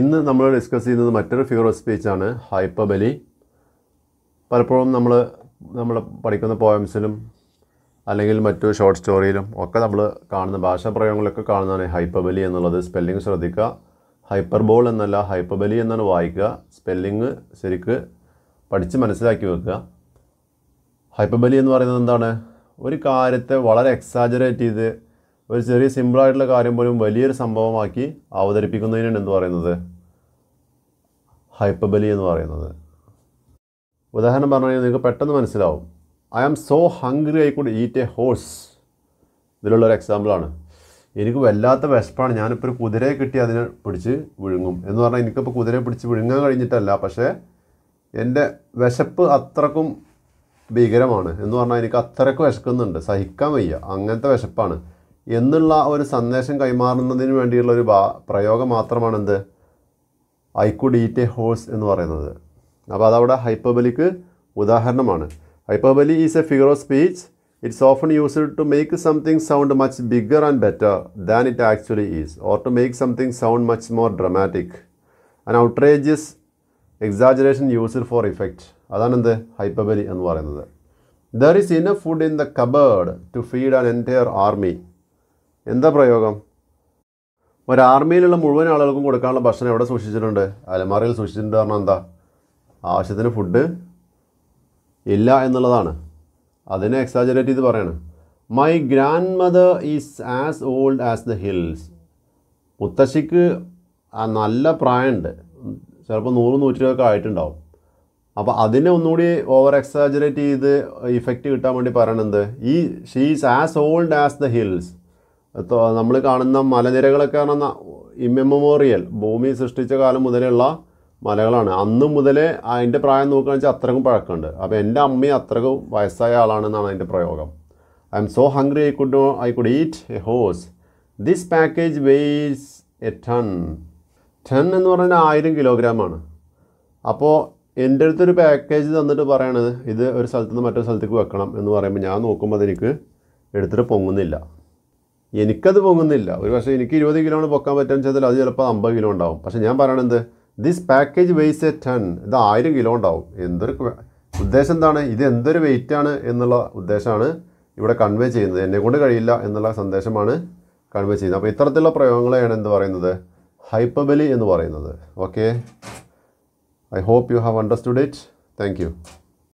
ഇന്ന് നമ്മൾ ഡിസ്കസ് ചെയ്യുന്നത് മറ്റൊരു ഫിഗർ ഓഫ് സ്പീച്ചാണ് ഹൈപ്പബലി പലപ്പോഴും നമ്മൾ നമ്മൾ പഠിക്കുന്ന പോയംസിലും അല്ലെങ്കിൽ മറ്റു ഷോർട്ട് സ്റ്റോറിയിലും ഒക്കെ നമ്മൾ കാണുന്ന പ്രയോഗങ്ങളൊക്കെ കാണുന്നതാണ് ഹൈപ്പബലി എന്നുള്ളത് സ്പെല്ലിംഗ് ശ്രദ്ധിക്കുക ഹൈപ്പർ ബോൾ എന്നല്ല ഹൈപ്പബലി എന്നാണ് വായിക്കുക സ്പെല്ലിങ് ശരിക്ക് പഠിച്ച് മനസ്സിലാക്കി വെക്കുക ഹൈപ്പബലി എന്ന് പറയുന്നത് എന്താണ് ഒരു കാര്യത്തെ വളരെ എക്സാജറേറ്റ് ചെയ്ത് ഒരു ചെറിയ സിമ്പിളായിട്ടുള്ള കാര്യം പോലും വലിയൊരു സംഭവമാക്കി അവതരിപ്പിക്കുന്നതിനാണ് എന്ന് പറയുന്നത് ഹൈപ്പബലി എന്ന് പറയുന്നത് ഉദാഹരണം പറഞ്ഞു നിങ്ങൾക്ക് പെട്ടെന്ന് മനസ്സിലാവും I am so hungry I could eat a horse ഇതിലുള്ളൊരു എക്സാമ്പിളാണ് എനിക്ക് വല്ലാത്ത വിശപ്പാണ് ഞാനിപ്പോൾ ഒരു കുതിരയെ കിട്ടി അതിനെ പിടിച്ച് വിഴുങ്ങും എന്ന് പറഞ്ഞാൽ എനിക്കിപ്പോൾ കുതിരയെ പിടിച്ച് വിഴുങ്ങാൻ കഴിഞ്ഞിട്ടല്ല പക്ഷേ എൻ്റെ വിശപ്പ് അത്രക്കും ഭീകരമാണ് എന്ന് പറഞ്ഞാൽ എനിക്ക് അത്രയ്ക്ക് വിശക്കുന്നുണ്ട് സഹിക്കാൻ വയ്യ അങ്ങനത്തെ വിശപ്പാണ് എന്നുള്ള ഒരു സന്ദേശം കൈമാറുന്നതിന് വേണ്ടിയുള്ള ഒരു പ്രയോഗം മാത്രമാണ് എന്ത് I could eat a horse എന്ന് പറയുന്നത് അപ്പോൾ അതവിടെ ഹൈപ്പബലിക്ക് ഉദാഹരണമാണ് hyperbole is a figure of speech it's often used to make something sound much bigger and better than it actually is or to make something sound much more dramatic and outrageous exaggeration used for effect അതാണ് എന്ത് hyperbole എന്ന് പറയുന്നത് there is a food in the cupboard to feed an entire army എന്താ പ്രയോഗം ഒരു ആർമിയിലുള്ള മുഴുവൻ ആളുകൾക്കും കൊടുക്കാനുള്ള ഭക്ഷണം എവിടെ സൂക്ഷിച്ചിട്ടുണ്ട് അലമാറയിൽ സൂക്ഷിച്ചിട്ടുണ്ട് പറഞ്ഞാൽ എന്താ ആവശ്യത്തിന് ഫുഡ് ഇല്ല എന്നുള്ളതാണ് അതിനെ എക്സാജറേറ്റ് ചെയ്ത് പറയാണ് my grandmother is as old as the hills മുത്തശ്ശിക്ക് നല്ല പ്രായമുണ്ട് ചിലപ്പോൾ നൂറ് നൂറ്റിരുപതൊക്കെ ആയിട്ടുണ്ടാവും അപ്പോൾ അതിനെ ഒന്നുകൂടി ഓവർ എക്സാജറേറ്റ് ചെയ്ത് ഇഫക്റ്റ് കിട്ടാൻ വേണ്ടി പറയണത് ഈ she is as old as the hills നമ്മൾ കാണുന്ന മലനിരകളൊക്കെ കാണുന്ന ഇമ്മെമ്മോറിയൽ ഭൂമി സൃഷ്ടിച്ച കാലം മുതലുള്ള മലകളാണ് അന്ന് മുതലേ അതിൻ്റെ പ്രായം നോക്കുകയാണെന്ന് വെച്ചാൽ അത്രക്കും പഴക്കമുണ്ട് അപ്പോൾ എൻ്റെ അമ്മയും അത്രക്കും വയസ്സായ ആളാണെന്നാണ് അതിൻ്റെ പ്രയോഗം I am so hungry I could I could eat a horse this package weighs a ton ton എന്ന് പറഞ്ഞാൽ ആയിരം കിലോഗ്രാമാണ് അപ്പോൾ എൻ്റെ അടുത്തൊരു പാക്കേജ് തന്നിട്ട് പറയണത് ഇത് ഒരു സ്ഥലത്തുനിന്ന് മറ്റൊരു സ്ഥലത്തേക്ക് വെക്കണം എന്ന് പറയുമ്പോൾ ഞാൻ നോക്കുമ്പോൾ അതെനിക്ക് എടുത്തിട്ട് പൊങ്ങുന്നില്ല എനിക്കത് പൊങ്ങുന്നില്ല ഒരു പക്ഷേ എനിക്ക് ഇരുപത് കിലോണ് പൊക്കാൻ പറ്റുമെന്ന് വെച്ചാൽ അത് ചിലപ്പോൾ അമ്പത് കിലോ ഉണ്ടാവും പക്ഷേ ഞാൻ പറയണത് this package weighs a ton ഇത് ആയിരം കിലോ ഉണ്ടാവും എന്തൊരു ഉദ്ദേശം എന്താണ് ഇത് എന്തൊരു ആണ് എന്നുള്ള ഉദ്ദേശമാണ് ഇവിടെ കൺവേ ചെയ്യുന്നത് എന്നെ കൊണ്ട് കഴിയില്ല എന്നുള്ള സന്ദേശമാണ് കൺവേ ചെയ്യുന്നത് അപ്പോൾ ഇത്തരത്തിലുള്ള പ്രയോഗങ്ങളെയാണ് എന്ത് പറയുന്നത് ഹൈപ്പബലി എന്ന് പറയുന്നത് okay I hope you have understood it thank